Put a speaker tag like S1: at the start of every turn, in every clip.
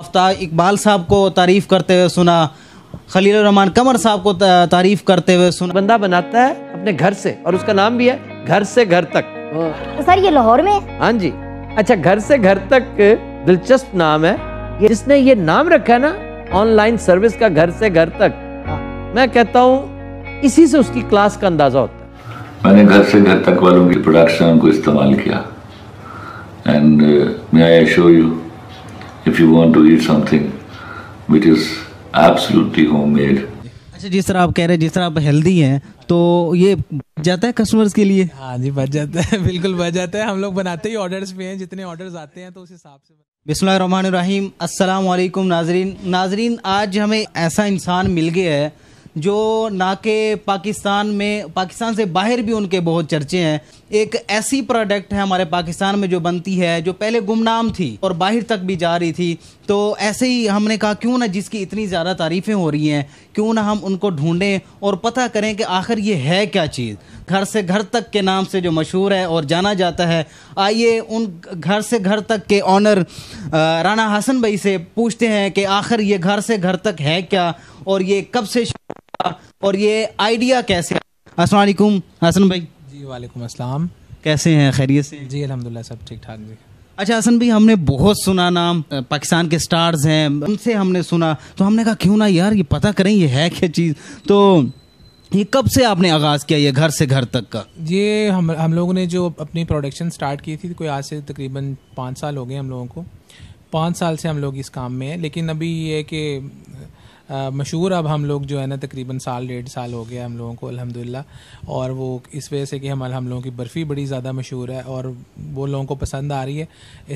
S1: आफ्ताब इकबाल साहब को तारीफ़ करते हुए सुना खलील रहमान कमर साहब को तारीफ करते हुए सुना बंदा बनाता है अपने घर से और उसका नाम भी है घर से घर तक तो सर ये लाहौर में हाँ जी अच्छा घर से घर तक दिलचस्प नाम है ये जिसने ये नाम रखा है ना ऑनलाइन सर्विस का घर से घर तक हाँ। मैं कहता हूँ इसी से उसकी क्लास का अंदाजा होता
S2: है मैंने घर से घर तक वालों की प्रोडक्शन को इस्तेमाल किया and may I show you if you want to eat something which is absolutely homemade.
S1: अच्छा जिस तरह आप कह रहे हैं जिस तरह आप हेल्दी हैं तो ये बच जाता है कस्टमर्स के लिए हाँ जी बच जाता है बिल्कुल बच जाता है हम लोग
S2: बनाते ही ऑर्डर्स भी हैं जितने ऑर्डर्स आते हैं तो उस हिसाब
S1: से बिस्मिल्लाह अस्सलाम वालेकुम नाजरीन नाजरीन आज हमें ऐसा इंसान मिल गया है जो ना के पाकिस्तान में पाकिस्तान से बाहर भी उनके बहुत चर्चे हैं एक ऐसी प्रोडक्ट है हमारे पाकिस्तान में जो बनती है जो पहले गुमनाम थी और बाहर तक भी जा रही थी तो ऐसे ही हमने कहा क्यों ना जिसकी इतनी ज़्यादा तारीफ़ें हो रही हैं क्यों ना हम उनको ढूंढें और पता करें कि आखिर ये है क्या चीज़ घर से घर तक के नाम से जो मशहूर है और जाना जाता है आइए उन घर से घर तक के ऑनर राना हासन भाई से पूछते हैं कि आखिर ये घर से घर तक है क्या और ये कब से और ये आइडिया कैसे असलम हसन भाई
S2: जी वालेकुम असलम कैसे हैं खैरियत से जी अलहमदिल्ला सब ठीक ठाक जी
S1: अच्छा हसन भाई हमने बहुत सुना नाम पाकिस्तान के स्टार्स हैं उनसे हमने सुना तो हमने कहा क्यों ना यार ये पता करें ये है क्या चीज़ तो ये कब से आपने आगाज़ किया ये घर से घर तक का
S2: ये हम हम लोगों ने जो अपनी प्रोडक्शन स्टार्ट की थी तो कोई आज से तकरीबन पाँच साल हो गए हम लोगों को पाँच साल से हम लोग इस काम में हैं लेकिन अभी ये है कि मशहूर अब हम लोग जो है ना तकरीबन साल डेढ़ साल हो गया हम लोगों को अल्हम्दुलिल्लाह और वो इस वजह से कि हम हम लोगों की बर्फ़ी बड़ी ज़्यादा मशहूर है और वो लोगों को पसंद आ रही है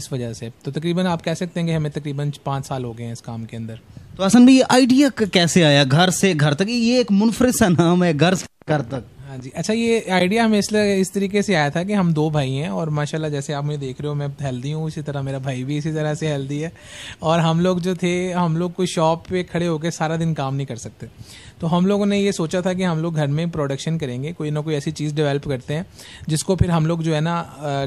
S2: इस वजह से तो तकरीबन आप कह सकते हैं कि हमें तकरीबन पाँच साल हो गए हैं इस काम के अंदर
S1: तो असन भाई आइडिया कैसे आया घर से घर तक ये एक मुनफरद सा नाम है घर से घर तक
S2: हाँ जी अच्छा ये आइडिया हमें इसलिए इस तरीके से आया था कि हम दो भाई हैं और माशाल्लाह जैसे आप मुझे देख रहे हो मैं हेल्दी हूँ इसी तरह मेरा भाई भी इसी तरह से हेल्दी है और हम लोग जो थे हम लोग कोई शॉप पे खड़े होकर सारा दिन काम नहीं कर सकते तो हम लोगों ने ये सोचा था कि हम लोग घर में प्रोडक्शन करेंगे कोई ना कोई ऐसी चीज़ डेवलप करते हैं जिसको फिर हम लोग जो है ना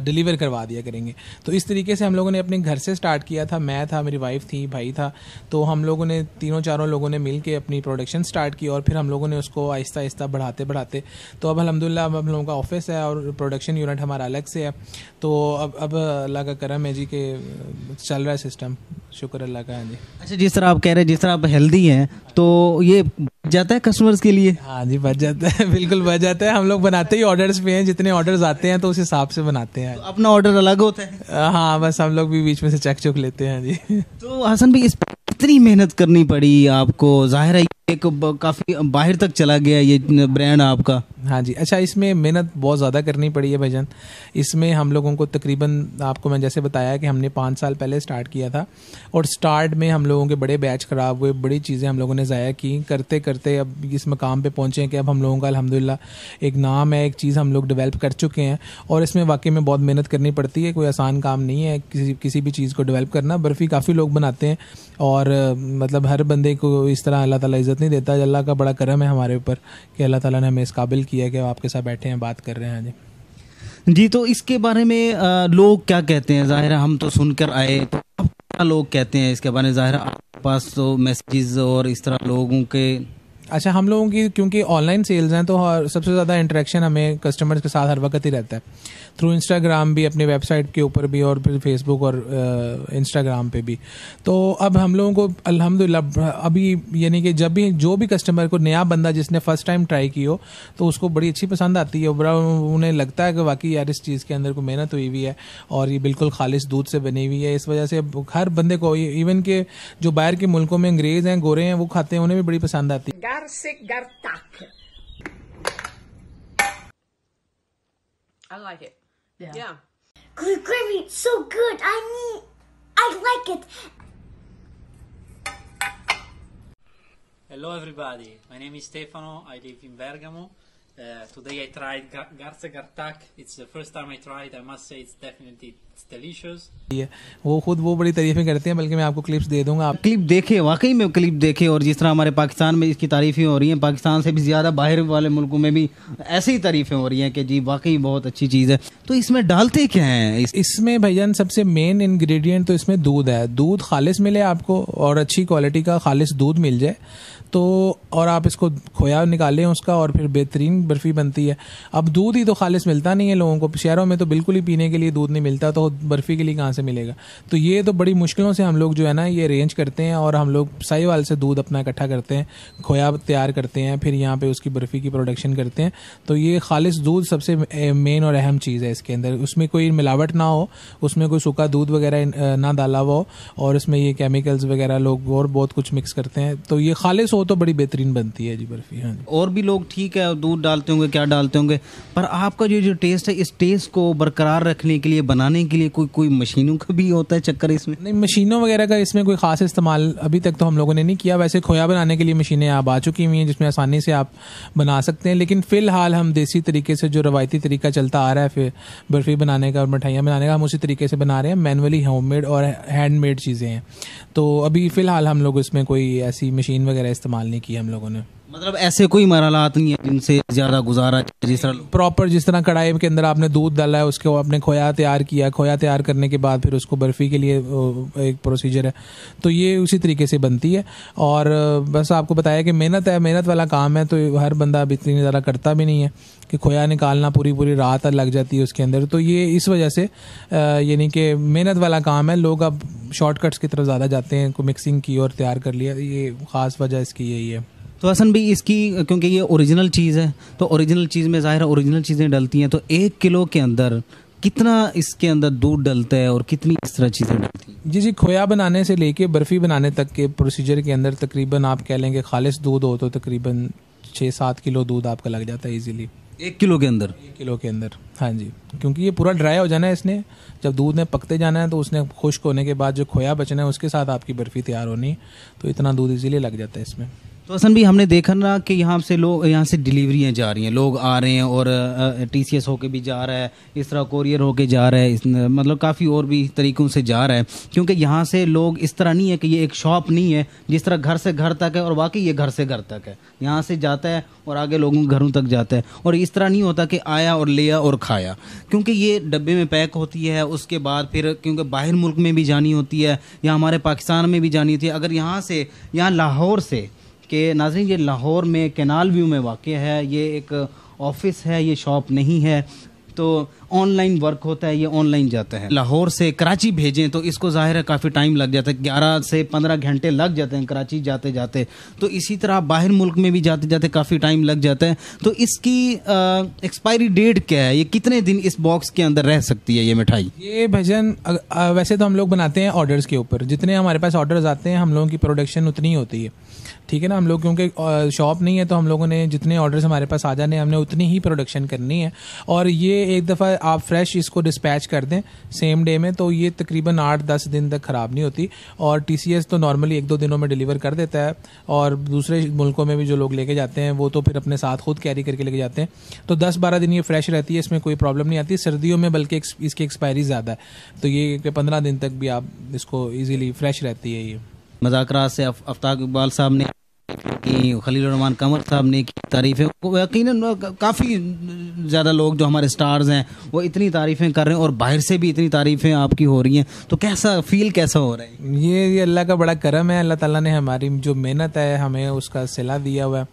S2: डिलीवर करवा दिया करेंगे तो इस तरीके से हम लोगों ने अपने घर से स्टार्ट किया था मैं था मेरी वाइफ थी भाई था तो हम लोगों ने तीनों चारों लोगों ने मिल के अपनी प्रोडक्शन स्टार्ट की और फिर हम लोगों ने उसको आहिस्ता आहिस्ता बढ़ाते बढ़ाते तो अब अलहमदिल्ला अब हम लोगों का ऑफिस है और प्रोडक्शन यूनिट हमारा अलग से है तो अब अब अल्लाह का करम है जी के चल रहा है सिस्टम शुक्र अल्लाह का हाँ जी अच्छा जिस तरह आप कह रहे हैं जिस तरह आप हेल्दी हैं तो ये जाता है कस्टमर्स के लिए हाँ जी बच जाता है बिल्कुल बच जाता है हम लोग बनाते ही ऑर्डर्स पे हैं जितने ऑर्डर्स आते हैं तो उस हिसाब से बनाते हैं तो अपना ऑर्डर अलग होता है हाँ बस हम लोग भी बीच में से चेक चुक लेते हैं जी
S1: तो हसन भाई इस पर कितनी मेहनत करनी पड़ी आपको जाहिर है एक काफ़ी बाहर तक चला गया
S2: ये ब्रांड आपका हाँ जी अच्छा इसमें मेहनत बहुत ज़्यादा करनी पड़ी है भजन इसमें हम लोगों को तकरीबन आपको मैं जैसे बताया कि हमने पाँच साल पहले स्टार्ट किया था और स्टार्ट में हम लोगों के बड़े बैच ख़राब हुए बड़ी चीज़ें हम लोगों ने ज़ाया की करते करते अब इस मकाम पे पहुँचे हैं कि अब हम लोगों का अलहमदिल्ला एक नाम है एक चीज़ हम लोग डिवेल्प कर चुके हैं और इसमें वाकई में बहुत मेहनत करनी पड़ती है कोई आसान काम नहीं है किसी किसी भी चीज़ को डिवेल्प करना बर्फ़ी काफ़ी लोग बनाते हैं और मतलब हर बंदे को इस तरह अल्लाह ताला इज़्ज़त इज़्ज़त नहीं देता अल्लाह का बड़ा करम है हमारे ऊपर कि अल्लाह ताला ने हमें इस काबिल किया कि आपके साथ बैठे हैं बात कर रहे हैं हाँ जी जी तो इसके
S1: बारे में लोग क्या कहते हैं ज़ाहिर हम तो सुनकर आए तो अब क्या लोग कहते हैं इसके बारे में
S2: ज़ाहिर आपके पास तो मैसेजेस और इस तरह लोगों के अच्छा हम लोगों की क्योंकि ऑनलाइन सेल्स हैं तो सबसे ज़्यादा इंटरेक्शन हमें कस्टमर्स के साथ हर वक्त ही रहता है थ्रू इंस्टाग्राम भी अपने वेबसाइट के ऊपर भी और फिर फेसबुक और इंस्टाग्राम पे भी तो अब हम लोगों को अलहमदिल्ला अभी यानी कि जब भी जो भी कस्टमर को नया बंदा जिसने फर्स्ट टाइम ट्राई की हो तो उसको बड़ी अच्छी पसंद आती है बड़ा उन्हें लगता है कि वाकई यार इस चीज़ के अंदर को मेहनत हुई हुई है और ये बिल्कुल खालिस दूध से बनी हुई है इस वजह से हर बंदे को इवन के जो बाहर के मुल्कों में अंग्रेज हैं गोरे हैं वो खाते हैं उन्हें भी बड़ी पसंद आती है घर से घर तक I like it. Yeah. Yeah.
S1: Good gravy, so good. I need. I like it. Hello, everybody. My name is Stefano. I live in Bergamo. Uh, today I tried Gar Gartak. It's the first time I tried. I must say it's definitely it's delicious.
S2: Yeah. वो खुद वो बड़ी तारीफें करते हैं बल्कि मैं आपको clips दे
S1: दूंगा आप क्लिप देखे वाकई में क्लिप देखे और जिस तरह हमारे पाकिस्तान में इसकी तारीफें हो रही हैं पाकिस्तान से भी ज़्यादा बाहर वाले मुल्कों में भी ऐसी ही तारीफें हो रही हैं कि जी वाकई बहुत अच्छी चीज़ है तो इसमें डालते
S2: क्या हैं इस... इसमें भैया सबसे मेन इन्ग्रीडियंट तो इसमें दूध है दूध खालिश मिले आपको और अच्छी क्वालिटी का खालिश दूध मिल जाए तो और आप इसको खोया निकालें उसका और फिर बेहतरीन बर्फ़ी बनती है अब दूध ही तो खालिश मिलता नहीं है लोगों को शहरों में तो बिल्कुल ही पीने के लिए दूध नहीं मिलता तो बर्फ़ी के लिए कहाँ से मिलेगा तो ये तो बड़ी मुश्किलों से हम लोग जो है ना ये अरेंज करते हैं और हम लोग वाल से दूध अपना इकट्ठा करते हैं खोया तैयार करते हैं फिर यहाँ पर उसकी बर्फ़ी की प्रोडक्शन करते हैं तो ये खालिश दूध सबसे मेन और अहम चीज़ है इसके अंदर उसमें कोई मिलावट ना हो उसमें कोई सूखा दूध वगैरह ना डाला हुआ हो और इसमें ये केमिकल्स वगैरह लोग और बहुत कुछ मिक्स करते हैं तो ये खालिश हो तो बड़ी बेहतरीन बेहतरीन बनती है जी बर्फी हाँ जी और भी
S1: लोग ठीक है दूध डालते होंगे क्या डालते होंगे पर आपका जो जो टेस्ट है इस टेस्ट को बरकरार रखने के लिए बनाने
S2: के लिए कोई कोई
S1: मशीनों का भी होता है चक्कर इसमें
S2: नहीं मशीनों वगैरह का इसमें कोई खास इस्तेमाल अभी तक तो हम लोगों ने नहीं किया वैसे खोया बनाने के लिए मशीनें आप आ चुकी हुई हैं जिसमें आसानी से आप बना सकते हैं लेकिन फिलहाल हम देसी तरीके से जो रवायती तरीका चलता आ रहा है फिर बर्फ़ी बनाने का और मिठाइयाँ बनाने का हम उसी तरीके से बना रहे हैं मैनुअली होम और हैंडमेड चीज़ें हैं तो अभी फ़िलहाल हम लोग इसमें कोई ऐसी मशीन वगैरह इस्तेमाल नहीं की हम लोग लोगों ने मतलब ऐसे कोई मरालात नहीं है जिनसे ज्यादा गुजारा जिस तरह प्रॉपर जिस तरह कढ़ाई के अंदर आपने दूध डाला है उसके आपने खोया तैयार किया खोया तैयार करने के बाद फिर उसको बर्फी के लिए एक प्रोसीजर है तो ये उसी तरीके से बनती है और बस आपको बताया कि मेहनत है मेहनत वाला काम है तो हर बंदा अब इतनी ज़्यादा करता भी नहीं है कि खोया निकालना पूरी पूरी रात लग जाती है उसके अंदर तो ये इस वजह से यानी कि मेहनत वाला काम है लोग अब शॉर्टकट्स की तरफ ज़्यादा जाते हैं मिक्सिंग की और तैयार कर लिया ये ख़ास वजह इसकी यही है तो हसन भाई इसकी क्योंकि ये
S1: ओरिजिनल चीज़ है तो ओरिजिनल चीज़ में ज़ाहिर है ओरिजिनल चीज़ें डलती हैं तो एक किलो के अंदर कितना
S2: इसके अंदर दूध डलता है और कितनी इस तरह चीज़ें डलती हैं जी जी खोया बनाने से लेके बर्फ़ी बनाने तक के प्रोसीजर के अंदर तकरीबन आप कह लेंगे खालिश दूध हो तो तकरीबन छः सात किलो दूध आपका लग जाता है ईज़ीली एक किलो के अंदर एक किलो के अंदर हाँ जी क्योंकि ये पूरा ड्राई हो जाना है इसने जब दूध ने पकते जाना है तो उसने खुश्क होने के बाद जो खोया बचना है उसके साथ आपकी बर्फ़ी तैयार होनी तो इतना दूध इजीली लग जाता है इसमें
S1: तो असन भी हमने देखा ना कि यहाँ से लोग यहाँ से डिलीवरियाँ जा रही हैं लोग आ रहे हैं और टी सी एस होके भी जा रहा है इस तरह कोरियर होके जा रहा है इस मतलब काफ़ी और भी तरीक़ों से जा रहा है क्योंकि यहाँ से लोग इस तरह नहीं है कि ये एक शॉप नहीं है जिस तरह घर से घर तक है और वाकई ये घर से घर तक है यहाँ से जाता है और आगे लोगों के घरों तक जाता है और इस तरह नहीं होता कि आया और लिया और खाया क्योंकि ये डब्बे में पैक होती है उसके बाद फिर क्योंकि बाहर मुल्क में भी जानी होती है या हमारे पाकिस्तान में भी जानी होती है अगर यहाँ से यहाँ लाहौर से कि नाजरीन ये लाहौर में कैनाल व्यू में वाक़ है ये एक ऑफिस है ये शॉप नहीं है तो ऑनलाइन वर्क होता है ये ऑनलाइन जाता है लाहौर से कराची भेजें तो इसको ज़ाहिर है काफ़ी टाइम लग जाता है ग्यारह से पंद्रह घंटे लग जाते हैं कराची जाते जाते तो इसी तरह बाहर मुल्क में भी जाते जाते काफ़ी टाइम लग जाता है तो इसकी एक्सपायरी डेट क्या है ये कितने दिन इस बॉक्स के अंदर रह सकती
S2: है ये मिठाई ये भजन वैसे तो हम लोग बनाते हैं ऑर्डर्स के ऊपर जितने हमारे पास ऑर्डर्स आते हैं हम लोगों की प्रोडक्शन उतनी होती है ठीक है ना हम लोग क्योंकि शॉप नहीं है तो हम लोगों ने जितने ऑर्डर्स हमारे पास आ जाने हमने उतनी ही प्रोडक्शन करनी है और ये एक दफ़ा आप फ्रेश इसको डिस्पैच कर दें सेम डे में तो ये तकरीबन आठ दस दिन तक ख़राब नहीं होती और टी तो नॉर्मली एक दो दिनों में डिलीवर कर देता है और दूसरे मुल्कों में भी जो लोग लेके जाते हैं वो तो फिर अपने साथ खुद कैरी करके लेके जाते हैं तो दस बारह दिन ये फ्रेश रहती है इसमें कोई प्रॉब्लम नहीं आती सर्दियों में बल्कि इसकी एक्सपायरी ज़्यादा है तो ये पंद्रह दिन तक भी आप इसको ईजिली फ्रेश रहती है ये
S1: मजाक से अफ्ताक इकबाल साहब ने कि खलील रहमान कमर साहब ने की तारीफ़ें यकीन काफ़ी ज़्यादा लोग जो हमारे स्टार्स हैं वो इतनी तारीफ़ें कर रहे हैं और
S2: बाहर से भी इतनी तारीफ़ें आपकी हो रही हैं तो कैसा फील कैसा हो रहा है ये ये अल्लाह का बड़ा करम है अल्लाह ताला ने हमारी जो मेहनत है हमें उसका सिला दिया हुआ है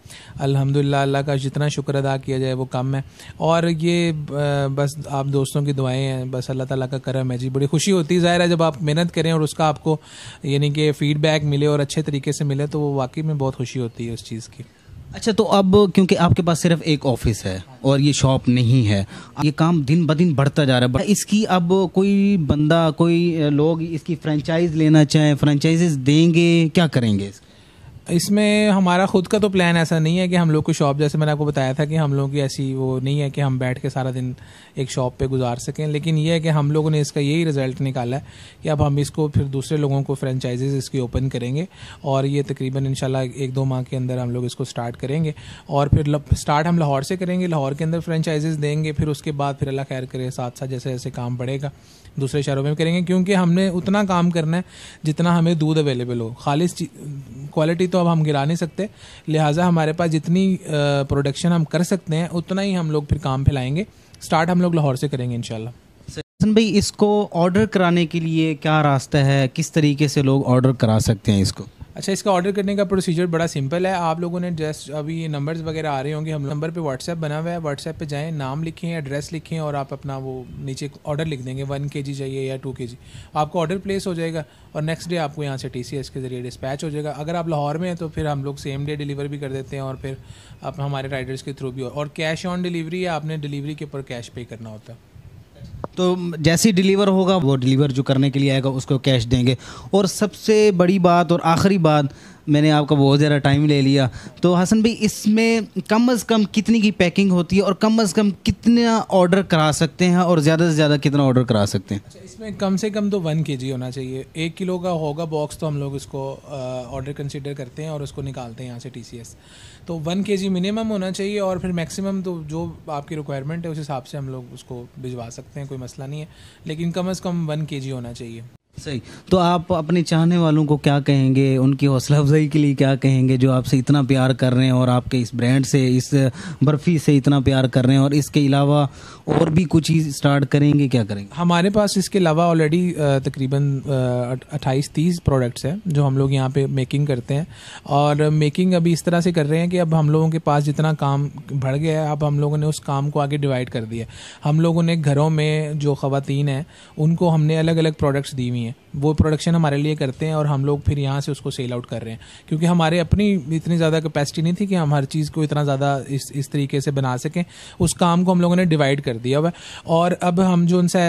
S2: अल्हम्दुलिल्लाह अल्लाह का जितना शुक्र अदा किया जाए वो कम है और ये बस आप दोस्तों की दुआएँ हैं बस अल्लाह ताला का करम है जी बड़ी खुशी होती है ज़ाहिर है जब आप मेहनत करें और उसका आपको यानी कि फीडबैक मिले और अच्छे तरीके से मिले तो वो वाकई में बहुत खुशी होती है उस चीज़ की
S1: अच्छा तो अब क्योंकि आपके पास सिर्फ एक ऑफिस है और ये शॉप नहीं है ये काम दिन ब दिन बढ़ता जा रहा है इसकी अब कोई बंदा कोई लोग इसकी फ्रेंचाइज लेना चाहे फ्रेंचाइज देंगे
S2: क्या करेंगे इसके? इसमें हमारा खुद का तो प्लान ऐसा नहीं है कि हम लोग को शॉप जैसे मैंने आपको बताया था कि हम लोगों की ऐसी वो नहीं है कि हम बैठ के सारा दिन एक शॉप पे गुजार सकें लेकिन ये है कि हम लोगों ने इसका यही रिजल्ट निकाला है कि अब हम इसको फिर दूसरे लोगों को फ्रेंचाइजेज इसकी ओपन करेंगे और ये तकरीबन इन एक दो माह के अंदर हम लोग इसको स्टार्ट करेंगे और फिर स्टार्ट हम लाहौर से करेंगे लाहौर के अंदर फ्रेंचाइजेज देंगे फिर उसके बाद फिर अल्लाह खैर करे साथ साथ जैसे जैसे काम बढ़ेगा दूसरे शहरों में करेंगे क्योंकि हमने उतना काम करना है जितना हमें दूध अवेलेबल हो खालिश क्वालिटी तो अब हम गिरा नहीं सकते लिहाजा हमारे पास जितनी प्रोडक्शन हम कर सकते हैं उतना ही हम लोग फिर काम फैलाएंगे स्टार्ट हम लोग लाहौर से करेंगे इनशाला हसन
S1: भाई इसको ऑर्डर कराने के लिए क्या रास्ता है किस तरीके से लोग ऑर्डर करा सकते हैं
S2: इसको अच्छा इसका ऑर्डर करने का प्रोसीजर बड़ा सिंपल है आप लोगों ने जस्ट अभी ये नंबर्स वगैरह आ रहे होंगे हम नंबर पे व्हाट्सएप बना हुआ है व्हाट्सएप पे जाएं नाम लिखें एड्रेस लिखें और आप अपना वो नीचे ऑर्डर लिख देंगे वन के जी चाहिए या टू के जी आपको ऑर्डर प्लेस हो जाएगा और नेक्स्ट डे आपको यहाँ से टी सी एस के ज़रिए डिस्पैच हो जाएगा अगर आप लाहौर में हैं तो फिर हम लोग सेम डे डिलीवर भी कर देते हैं और फिर आप हमारे राइडर्स के थ्रू भी और कैश ऑन डिलीवरी या आपने डिलीवरी के ऊपर कैश पे करना होता है तो
S1: जैसे ही डिलीवर होगा वो डिलीवर जो करने के लिए आएगा उसको कैश देंगे और सबसे बड़ी बात और आखिरी बात मैंने आपका बहुत ज़्यादा टाइम ले लिया तो हसन भाई इसमें कम अज़ कम कितनी की पैकिंग होती है और कम अज़ कम कितना ऑर्डर करा सकते हैं और ज़्यादा से ज़्यादा कितना ऑर्डर करा सकते हैं अच्छा
S2: इसमें कम से कम तो वन के जी होना चाहिए एक किलो का होगा बॉक्स तो हम लोग इसको ऑर्डर कंसिडर करते हैं और उसको निकालते हैं यहाँ से टी तो वन के जी मिनिमम होना चाहिए और फिर मैक्सिमम तो जो आपकी रिक्वायरमेंट है उस हिसाब से हम लोग उसको भिजवा सकते हैं कोई मसला नहीं है लेकिन कम अज़ कम वन के जी होना चाहिए सही
S1: तो आप अपने चाहने वालों को क्या कहेंगे उनकी हौसला अफजाई के लिए क्या कहेंगे जो आपसे इतना प्यार कर रहे हैं और आपके इस ब्रांड से इस बर्फ़ी से इतना प्यार कर रहे हैं और इसके अलावा और भी कुछ चीज़ स्टार्ट करेंगे क्या करेंगे
S2: हमारे पास इसके अलावा ऑलरेडी तकरीबन अट्ठाईस तीस प्रोडक्ट्स हैं जो हम लोग यहाँ पे मेकिंग करते हैं और मेकिंग अभी इस तरह से कर रहे हैं कि अब हम लोगों के पास जितना काम बढ़ गया है अब हम लोगों ने उस काम को आगे डिवाइड कर दिया हम लोगों ने घरों में जो ख़वान हैं उनको हमने अलग अलग प्रोडक्ट्स दी हुई नहीं है वो प्रोडक्शन हमारे लिए करते हैं और हम लोग फिर यहाँ से उसको सेल आउट कर रहे हैं क्योंकि हमारे अपनी इतनी ज़्यादा कैपेसिटी नहीं थी कि हम हर चीज़ को इतना ज़्यादा इस इस तरीके से बना सकें उस काम को हम लोगों ने डिवाइड कर दिया हुआ और अब हम जो उनसे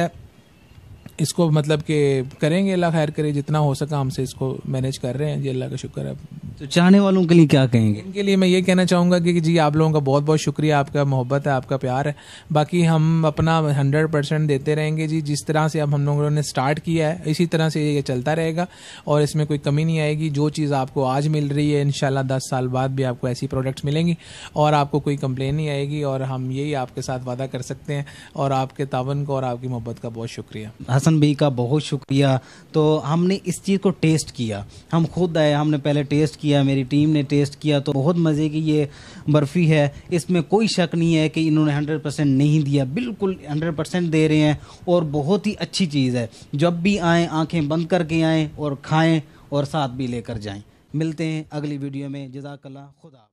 S2: इसको मतलब कि करेंगे अल्लाह खैर करे जितना हो सका हमसे इसको मैनेज कर रहे हैं जी अल्लाह का शुक्र है
S1: तो चाहने वालों के लिए क्या कहेंगे
S2: इनके लिए मैं ये कहना चाहूँगा कि जी आप लोगों का बहुत बहुत शुक्रिया आपका मोहब्बत है आपका प्यार है बाकी हम अपना हंड्रेड परसेंट देते रहेंगे जी जिस तरह से अब हम लोगों ने स्टार्ट किया है इसी तरह से ये चलता रहेगा और इसमें कोई कमी नहीं आएगी जो चीज़ आपको आज मिल रही है इन दस साल बाद भी आपको ऐसी प्रोडक्ट्स मिलेंगी और आपको कोई कंप्लेन नहीं आएगी और हम यही आपके साथ वादा कर सकते हैं और आपके तावन को और आपकी मोहब्बत का बहुत शुक्रिया
S1: हसन भाई का बहुत शुक्रिया तो हमने इस चीज़ को टेस्ट किया हम खुद आए हमने पहले टेस्ट किया मेरी टीम ने टेस्ट किया तो बहुत मज़े की ये बर्फ़ी है इसमें कोई शक नहीं है कि इन्होंने हंड्रेड परसेंट नहीं दिया बिल्कुल हंड्रेड परसेंट दे रहे हैं और बहुत ही अच्छी चीज़ है जब भी आएँ आँखें बंद करके आएँ और खाएँ और साथ भी लेकर जाएँ मिलते हैं अगली वीडियो में जजाकल्ला खुदा